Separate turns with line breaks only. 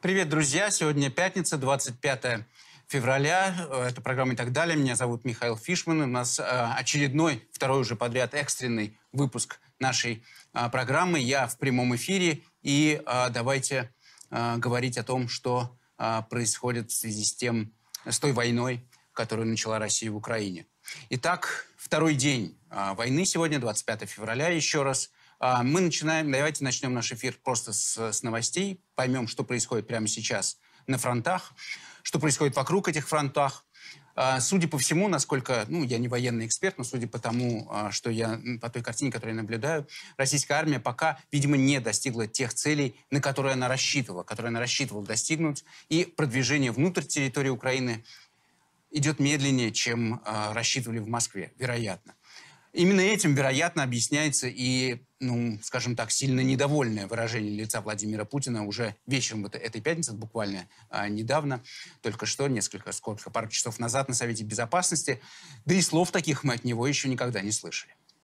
Привет, друзья! Сегодня пятница, 25 февраля. Э, это программа «И так далее». Меня зовут Михаил Фишман. У нас э, очередной, второй уже подряд экстренный выпуск нашей э, программы. Я в прямом эфире. И давайте говорить о том, что происходит в связи с тем, с той войной, которую начала Россия в Украине. Итак, второй день войны сегодня, 25 февраля, еще раз – а, мы начинаем, давайте начнем наш эфир просто с, с новостей, поймем, что происходит прямо сейчас на фронтах, что происходит вокруг этих фронтах. А, судя по всему, насколько, ну, я не военный эксперт, но судя по тому, а, что я, по той картине, которую я наблюдаю, российская армия пока, видимо, не достигла тех целей, на которые она рассчитывала, которые она рассчитывала достигнуть, и продвижение внутрь территории Украины идет медленнее, чем рассчитывали в Москве, вероятно. Именно этим, вероятно, объясняется и, ну, скажем так, сильно недовольное выражение лица Владимира Путина уже вечером вот этой пятницы, буквально а, недавно, только что, несколько, сколько, пару часов назад на Совете Безопасности. Да и слов таких мы от него еще никогда не слышали.